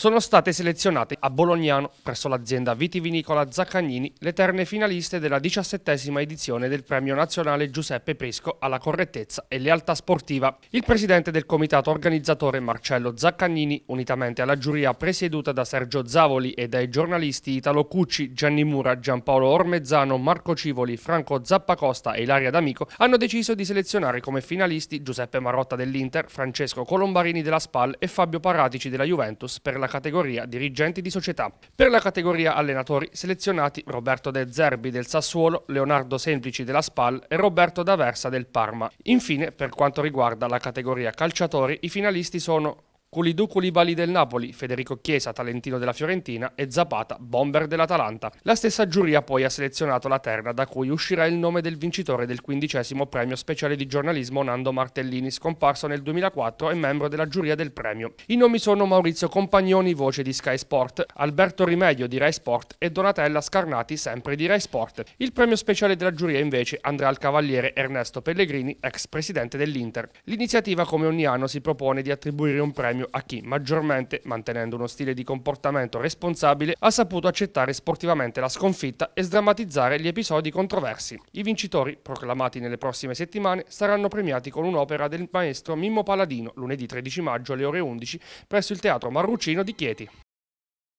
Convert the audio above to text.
Sono state selezionate a Bolognano, presso l'azienda vitivinicola Zaccagnini, le terne finaliste della diciassettesima edizione del Premio Nazionale Giuseppe Pesco alla correttezza e lealtà sportiva. Il presidente del comitato organizzatore Marcello Zaccagnini, unitamente alla giuria presieduta da Sergio Zavoli e dai giornalisti Italo Cucci, Gianni Mura, Giampaolo Ormezzano, Marco Civoli, Franco Zappacosta e Ilaria D'Amico, hanno deciso di selezionare come finalisti Giuseppe Marotta dell'Inter, Francesco Colombarini della SPAL e Fabio Paratici della Juventus per la categoria dirigenti di società. Per la categoria allenatori selezionati Roberto De Zerbi del Sassuolo, Leonardo Semplici della SPAL e Roberto D'Aversa del Parma. Infine, per quanto riguarda la categoria calciatori, i finalisti sono Culiduculi Bali del Napoli, Federico Chiesa, Talentino della Fiorentina e Zapata, bomber dell'Atalanta. La stessa giuria poi ha selezionato la terna da cui uscirà il nome del vincitore del quindicesimo premio speciale di giornalismo Nando Martellini, scomparso nel 2004 e membro della giuria del premio. I nomi sono Maurizio Compagnoni, voce di Sky Sport, Alberto Rimedio di Rai Sport e Donatella Scarnati, sempre di Rai Sport. Il premio speciale della giuria invece andrà al cavaliere Ernesto Pellegrini, ex presidente dell'Inter. L'iniziativa come ogni anno si propone di attribuire un premio premio a chi maggiormente, mantenendo uno stile di comportamento responsabile, ha saputo accettare sportivamente la sconfitta e sdrammatizzare gli episodi controversi. I vincitori, proclamati nelle prossime settimane, saranno premiati con un'opera del maestro Mimmo Paladino lunedì 13 maggio alle ore 11 presso il Teatro Marrucino di Chieti.